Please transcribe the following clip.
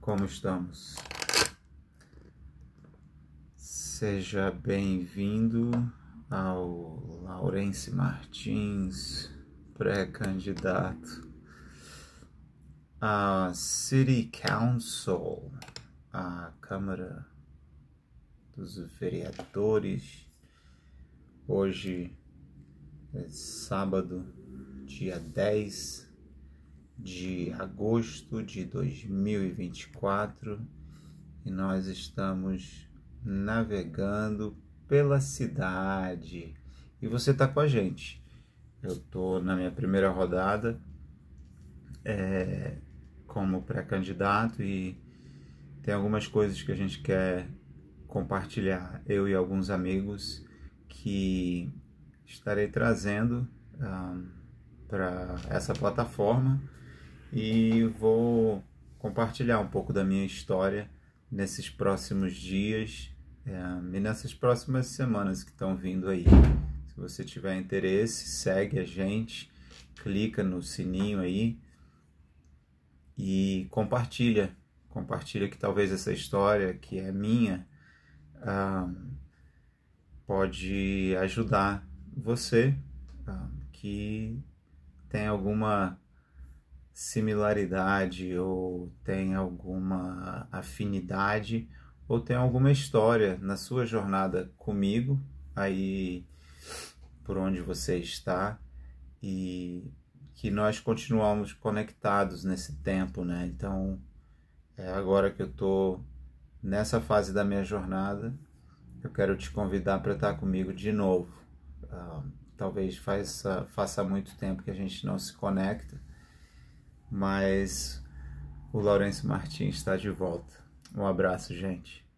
como estamos? Seja bem-vindo ao Laurence Martins, pré-candidato à City Council, à Câmara dos Vereadores. Hoje é sábado, dia 10 de agosto de 2024 e nós estamos navegando pela cidade e você está com a gente. Eu estou na minha primeira rodada é, como pré-candidato e tem algumas coisas que a gente quer compartilhar, eu e alguns amigos que estarei trazendo um, ah, para essa plataforma e vou compartilhar um pouco da minha história nesses próximos dias é, e nessas próximas semanas que estão vindo aí. Se você tiver interesse, segue a gente, clica no sininho aí e compartilha. Compartilha que talvez essa história, que é minha, um, ah, pode ajudar você um, ah, que tem alguma similaridade ou tem alguma afinidade ou tem alguma história na sua jornada comigo, aí por onde você está e que nós continuamos conectados nesse tempo, né? Então, é agora que eu tô nessa fase da minha jornada, eu quero te convidar para estar comigo de novo. Uh, talvez faça, faça muito tempo que a gente não se conecta, mas o Lourenço Martins está de volta. Um abraço, gente.